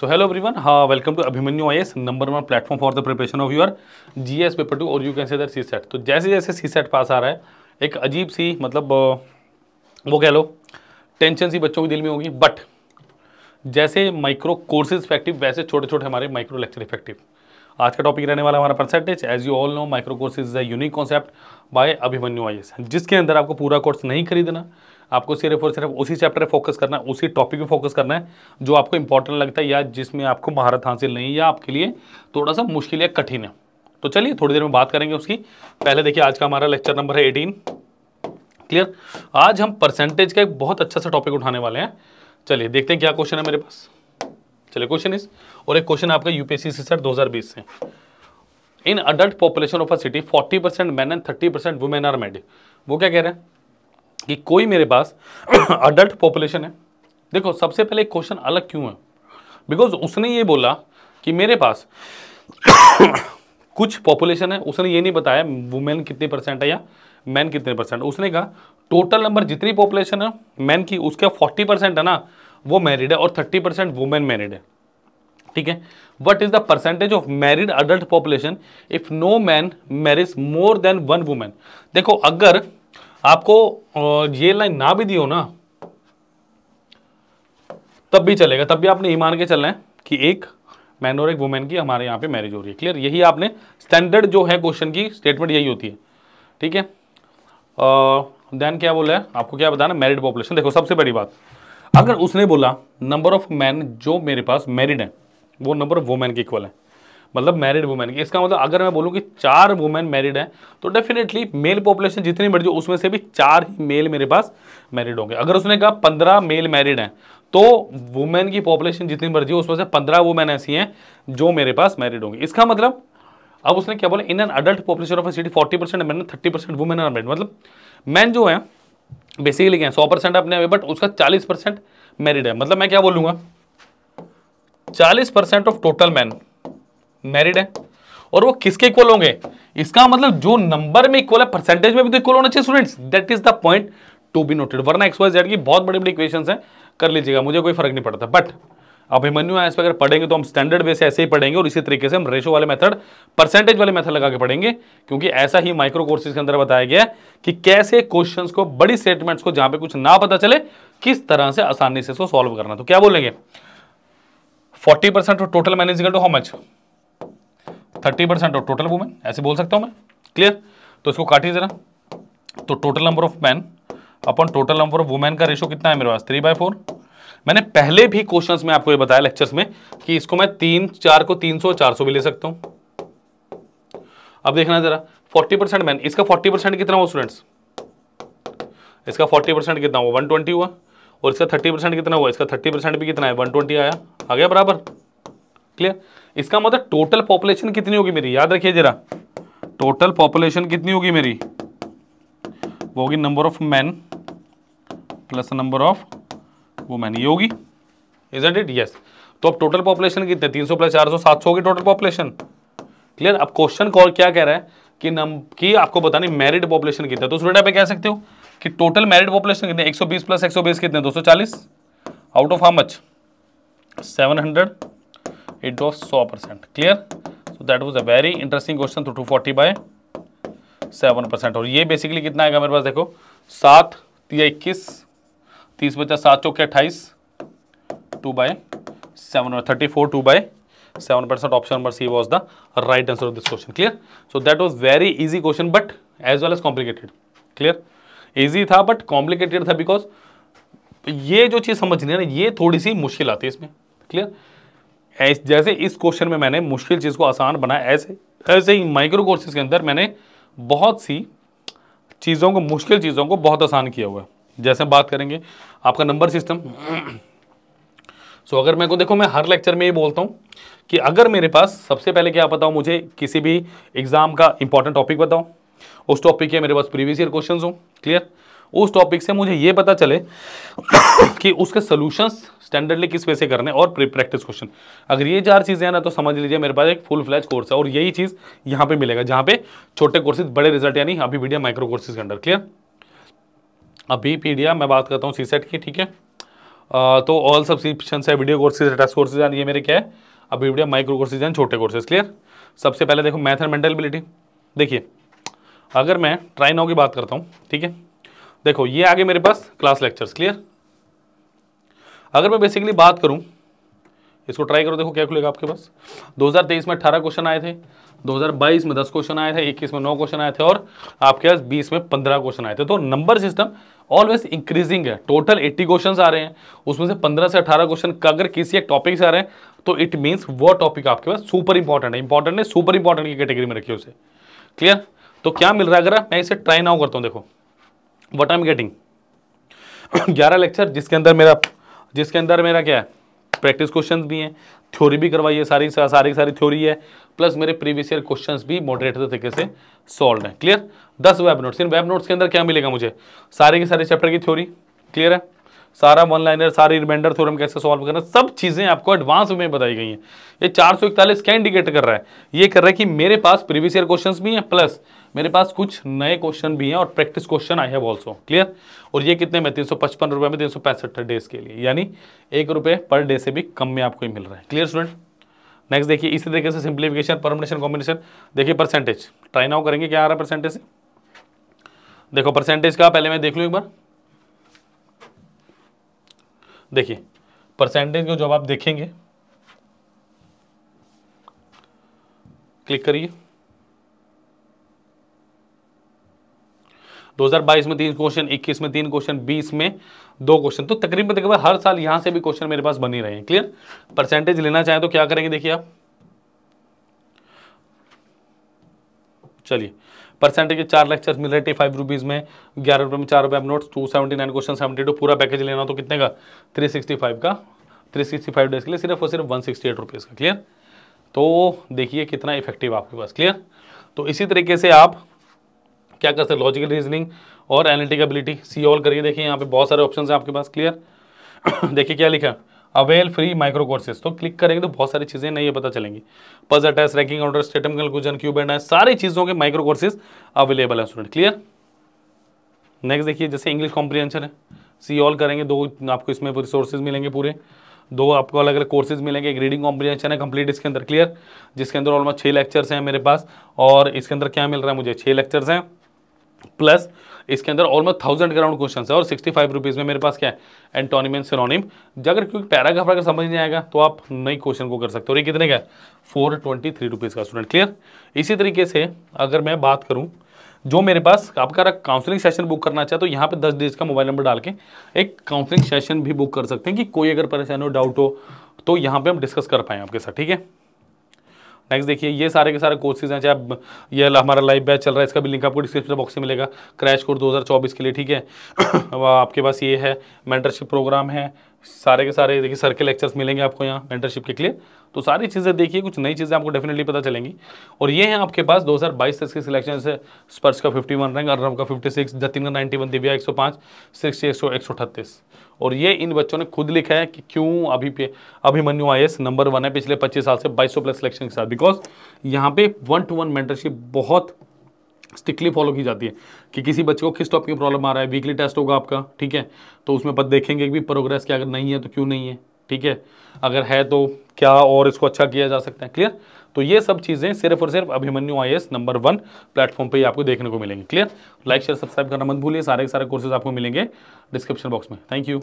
सो hello everyone हाँ welcome to Abhimanyu I number one platform for the preparation of your G S paper two और you can say the C set तो जैसे जैसे सी set पास आ रहा है एक अजीब सी मतलब वो कह लो टेंशन सी बच्चों की दिल में होगी बट जैसे माइक्रो कोर्सेज इफेक्टिव वैसे छोटे छोटे हमारे माइक्रो लेक्चर इफेक्टिव आज का टॉपिक रहने वाला हमारा percentage as you all know micro course is a unique concept by Abhimanyu I जिसके अंदर आपको पूरा कोर्स नहीं खरीदना आपको सिर्फ और सिर्फ उसी चैप्टर पर फोकस करना है उसी टॉपिक पे फोकस करना है जो आपको इंपॉर्टेंट लगता है या जिसमें आपको महारत हासिल नहीं या आपके लिए थोड़ा सा मुश्किल या कठिन है तो चलिए थोड़ी देर में बात करेंगे उसकी पहले देखिए आज का हमारा लेक्चर नंबर है एटीन क्लियर आज हम परसेंटेज का एक बहुत अच्छा सा टॉपिक उठाने वाले हैं चलिए देखते हैं क्या क्वेश्चन है मेरे पास चलिए क्वेश्चन इस और एक क्वेश्चन आपका यूपीएससी से सर 2020 से in adult population of a city 40 percent man and 30 percent women are married वो क्या कह रहे हैं कि कोई मेरे पास अडल्ट पॉपुलेशन है देखो सबसे पहले क्वेश्चन अलग क्यों है बिकॉज उसने ये बोला कि मेरे पास कुछ पॉपुलेशन है उसने ये नहीं बताया वुमेन कितने परसेंट है या मैन कितने परसेंट उसने कहा टोटल नंबर जितनी पॉपुलेशन है मैन की उसका फोर्टी परसेंट है ना वो मैरिड है और थर्टी परसेंट वुमेन मैरिड है ठीक है what is the percentage of married adult population if no man marriage more than one women देखो अगर आपको ये लाइन ना भी दी हो ना तब भी चलेगा तब भी आपने ये मान के चलना है कि एक मैन और एक वुमेन की हमारे यहाँ पे मैरिज हो रही है क्लियर यही आपने स्टैंडर्ड जो है क्वेश्चन की स्टेटमेंट यही होती है ठीक है देन क्या बोला है आपको क्या बताना मैरिड पॉपुलेशन देखो सबसे बड़ी बात अगर उसने बोला नंबर ऑफ मैन जो मेरे पास मैरिड है वो नंबर ऑफ वुमेन के इक्वल है मतलब मैरिड वुमेन की इसका मतलब अगर मैं बोलूँ कि चार वुमेन मैरिड हैं तो डेफिनेटली मेल पॉपुलेशन जितनी बढ़ जाए उसमें से भी चार ही मेल मेरे पास मैरिड होंगे अगर उसने कहा पंद्रह मेल मैरिड हैं तो वुमेन की पॉपुलेशन जितनी बढ़ जाए उसमें से पंद्रह वुमेन ऐसी हैं जो मेरे पास मैरिड होंगी इसका मतलब अब उसने क्या बोला in an adult population of a city forty percent man thirty percent women are married मतलब मैन जो है बेसिकली क्या है सौ परसेंट अपने बट उसका चालीस परसेंट मैरिड है मतलब मैं क्या बोलूँगा चालीस percent of total man married है और वो किसके इक्वल होंगे इसका मतलब जो नंबर में इक्वल है परसेंटेज में भी तो इक्वल होना चाहिए students that is the point to be noted वरना एक्स वाई जेड की बहुत बड़ी बड़ी इक्वेशन है कर लीजिएगा मुझे कोई फर्क नहीं पड़ता बट अभिमन्यु आंस अगर पढ़ेंगे तो हम स्टैंडर्ड वे ऐसे ही पढ़ेंगे और इसी तरीके से हम रेशो वाले मेथड परसेंटेज वाले मेथड लगा के पढ़ेंगे क्योंकि ऐसा ही माइक्रो कोर्सेज के अंदर बताया गया कि कैसे क्वेश्चंस को बड़ी स्टेटमेंट्स को जहां पे कुछ ना पता चले किस तरह से आसानी से इसको सॉल्व करना तो क्या बोलेंगे forty percent total manage to how much thirty percent of total women ऐसे बोल सकता हूँ मैं क्लियर तो इसको काटिए ज़रा तो टोटल नंबर ऑफ मैन अपन टोटल नंबर ऑफ वुमेन का रेशो कितना है मेरे पास थ्री बाय फोर मैंने पहले भी क्वेश्चंस में आपको ये बताया लेक्चर्स में कि इसको मैं तीन चार को तीन सौ चार सौ भी ले सकता हूँ अब देखना जरा फोर्टी परसेंट मैन इसका फोर्टी परसेंट कितना हुआ स्टूडेंट्स इसका फोर्टी परसेंट कितना हुआ वन ट्वेंटी हुआ और इसका थर्टी परसेंट कितना हुआ इसका थर्टी परसेंट भी कितना है वन ट्वेंटी आया आ गया बराबर क्लियर इसका मतलब टोटल पॉपुलेशन कितनी होगी मेरी याद रखिए जरा टोटल पॉपुलेशन कितनी होगी मेरी वो होगी number of man plus number of women ये होगी इज इट यस तो अब टोटल पॉपुलेशन कितने तीन सौ प्लस चार सौ सात सौ होगी टोटल पॉपुलेशन क्लियर अब क्वेश्चन कॉल क्या कह रहा है कि नम कि आपको बतानी मैरिड पॉपुलेशन कितना तो स्टूडेंट आप कह सकते हो कि टोटल मैरिड पॉपुलेशन कितने 120 प्लस 120 कितने 240 out of how much 700 it was 100% clear so that was a very interesting question to 240 by 7% और ये बेसिकली कितना आएगा मेरे पास देखो सात या इक्कीस तीस बचा सात चौके अट्ठाईस two by seven thirty four two by seven percent option number C was the right answer of this question clear so that was very easy question but as well as complicated clear easy था but complicated था because ये जो चीज़ समझनी है ना ये थोड़ी सी मुश्किल आती है इसमें क्लियर जैसे इस क्वेश्चन में मैंने मुश्किल चीज़ को आसान बनाया ऐसे ऐसे ही माइक्रो कोर्सेज के अंदर मैंने बहुत सी चीज़ों को मुश्किल चीज़ों को बहुत आसान किया हुआ है जैसे बात करेंगे आपका नंबर सिस्टम सो अगर मैं को देखो मैं हर लेक्चर में ये बोलता हूँ कि अगर मेरे पास सबसे पहले क्या बताओ मुझे किसी भी एग्ज़ाम का इंपॉर्टेंट टॉपिक बताओ उस टॉपिक के मेरे पास प्रीवियस ईयर क्वेश्चन हों क्लियर उस टॉपिक से मुझे ये पता चले कि उसके सोल्यूशंस स्टैंडर्डली किस वे से करने और प्री प्रैक्टिस क्वेश्चन अगर ये चार चीज़ें हैं ना तो समझ लीजिए मेरे पास एक फुल फ्लैज कोर्स है और यही चीज़ यहाँ पे मिलेगा जहाँ पे छोटे कोर्सेज बड़े रिजल्ट यानी अभी पीडिया माइक्रो कोर्सेज के अंडर क्लियर अभी पीडिया मैं बात करता हूँ सी सेट की ठीक है तो ऑल सब्सक्रिप्शन है वीडियो कोर्सेज टेस्ट कोर्सेज ये मेरे क्या है अभी वीडियो माइक्रो कोर्सेज हैं छोटे कोर्सेज क्लियर सबसे पहले देखो मैथ एंड मेंटेबिलिटी देखिए अगर मैं ट्राई की बात करता हूँ ठीक है देखो ये आगे मेरे पास क्लास लेक्चर्स क्लियर अगर मैं बेसिकली बात करूं इसको ट्राई करो देखो क्या खुलेगा आपके पास 2023 में 18 क्वेश्चन आए थे 2022 में 10 क्वेश्चन आए थे 21 में 9 क्वेश्चन आए थे और आपके पास 20 में 15 क्वेश्चन आए थे तो नंबर सिस्टम ऑलवेज इंक्रीजिंग है टोटल 80 क्वेश्चन आ रहे हैं उसमें से 15 से 18 क्वेश्चन अगर किसी एक टॉपिक से आ रहे हैं तो इट मीन्स वो टॉपिक आपके पास सुपर इंपॉर्टेंट है इंपॉर्टेंट ने सुपर इंपॉर्टेंट की कैटेगरी में रखी उसे क्लियर तो क्या मिल रहा है अगर मैं इसे ट्राई नाउ करता हूँ देखो वट आई एम गेटिंग ग्यारह लेक्चर जिसके अंदर मेरा जिसके अंदर मेरा क्या है प्रैक्टिस क्वेश्चन भी हैं थ्योरी भी करवाई है सारी सारी सारी सारी थ्योरी है प्लस मेरे प्रीवियस ईयर क्वेश्चंस भी मॉडरेटर तरीके से सॉल्व हैं क्लियर दस वेब नोट्स इन वेब नोट्स के अंदर क्या मिलेगा मुझे सारे के सारे चैप्टर की थ्योरी क्लियर है सारा वन लाइनर सारी रिमाइंडर थ्योरम कैसे सॉल्व करना सब चीज़ें आपको एडवांस में बताई गई हैं ये चार सौ इकतालीस क्या इंडिकेट कर रहा है ये कर रहा है कि मेरे पास प्रीवियस ईयर क्वेश्चंस भी हैं प्लस मेरे पास कुछ नए क्वेश्चन भी हैं और practice question I have also clear और ये कितने में तीन सौ में तीन डेज के लिए यानी एक पर डे से भी कम में आपको ही मिल रहा है क्लियर स्टूडेंट नेक्स्ट देखिए इसी तरीके से सिंप्लीफिकेशन परमिनेशन कॉम्बिनेशन देखिए परसेंटेज ट्राई नाउ करेंगे क्या आ रहा है परसेंटेज देखो परसेंटेज का पहले मैं देख लूँ एक बार देखिए परसेंटेज को जब आप देखेंगे क्लिक करिए 2022 में तीन क्वेश्चन 21 में तीन क्वेश्चन 20 में दो क्वेश्चन तो तकरीबन तकरीबन हर साल यहां से भी क्वेश्चन मेरे पास बनी रहे हैं क्लियर परसेंटेज लेना चाहें तो क्या करेंगे देखिए आप चलिए परसेंटेज के चार लेक्चर्स मिल रहे थे फाइव रुपीज़ में ग्यारह रुपये में चार रुपये notes two seventy nine question seventy two पूरा पैकेज लेना तो कितने का थ्री सिक्सटी फाइव का थ्री सिक्सटी फाइव डेज के लिए सिर्फ और सिर्फ वन सिक्सटी एट रुपीज़ का क्लियर तो देखिए कितना इफेक्टिव आपके पास क्लियर तो इसी तरीके से आप क्या कर सकते लॉजिकल रीजनिंग और एनालिटिक सी ऑल करिए देखिए यहाँ पे बहुत सारे ऑप्शन हैं आपके पास क्लियर देखिए क्या लिखा है अवेल फ्री माइक्रो कोर्सेज तो क्लिक करेंगे तो बहुत सारी चीज़ें नहीं पता चलेंगी पज अटैस ranking order statement conclusion cube and सारी चीज़ों के माइक्रो कोर्सेज अवेलेबल है स्टूडेंट क्लियर नेक्स्ट देखिए जैसे इंग्लिश कॉम्प्रीहेंशन है सी ऑल करेंगे दो आपको इसमें रिसोर्सेज मिलेंगे पूरे दो आपको अलग अलग कोर्सेज मिलेंगे एक रीडिंग कॉम्प्रीहेंशन है कंप्लीट इसके अंदर क्लियर जिसके अंदर ऑलमोस्ट छः लेक्चर्स हैं मेरे पास और इसके अंदर क्या मिल रहा है मुझे छः लेक्चर्स हैं प्लस इसके अंदर ऑलमोस्ट थाउजेंड ग्राउंड क्वेश्चन है और सिक्सटी फाइव रुपीज़ में मेरे पास क्या है एंटोनिमेंट सिनोनिम अगर क्योंकि पैराग्राफ अगर समझ नहीं आएगा तो आप नई क्वेश्चन को कर सकते हो और ये कितने का है फोर ट्वेंटी थ्री रुपीज़ का स्टूडेंट क्लियर इसी तरीके से अगर मैं बात करूँ जो मेरे पास आपका काउंसलिंग सेशन बुक करना चाहे तो यहाँ पे दस डेज का मोबाइल नंबर डाल के एक काउंसलिंग सेशन भी बुक कर सकते हैं कि कोई अगर परेशानी हो डाउट हो तो यहाँ पे हम डिस्कस कर पाएँ आपके साथ ठीक है नेक्स्ट देखिए ये सारे के सारे कोर्सेज हैं चाहे ये हमारा लाइव बैच चल रहा है इसका भी लिंक आपको डिस्क्रिप्शन बॉक्स में मिलेगा क्रैश कोर्स 2024 के लिए ठीक है आपके पास ये है मेंटरशिप प्रोग्राम है सारे के सारे देखिए सर के लेक्चर्स मिलेंगे आपको यहाँ मेंटरशिप के लिए तो सारी चीज़ें देखिए कुछ नई चीज़ें आपको डेफिनेटली पता चलेंगी और ये हैं आपके पास 2022 तक के सिलेक्शन से स्पर्श का 51 रैंक अर्नब का 56 जतिन का नाइन्टी वन दिव्या एक सौ पाँच सिक्स एक सौ एक और ये इन बच्चों ने खुद लिखा है कि क्यों अभी पे अभिमन्यु आई नंबर वन है पिछले पच्चीस साल से बाईस प्लस सिलेक्शन के साथ बिकॉज यहाँ पे वन टू वन मेंटरशिप बहुत स्ट्रिक्टली फॉलो की जाती है कि किसी बच्चे को किस टॉपिक में प्रॉब्लम आ रहा है वीकली टेस्ट होगा आपका ठीक है तो उसमें पद देखेंगे कि प्रोग्रेस क्या अगर नहीं है तो क्यों नहीं है ठीक है अगर है तो क्या और इसको अच्छा किया जा सकता है क्लियर तो ये सब चीज़ें सिर्फ और सिर्फ अभिमन्यू आई नंबर वन प्लेटफॉर्म पर ही आपको देखने को मिलेंगे क्लियर लाइक शेयर सब्सक्राइब करना मत भूलिए सारे के सारे कोर्सेज आपको मिलेंगे डिस्क्रिप्शन बॉक्स में थैंक यू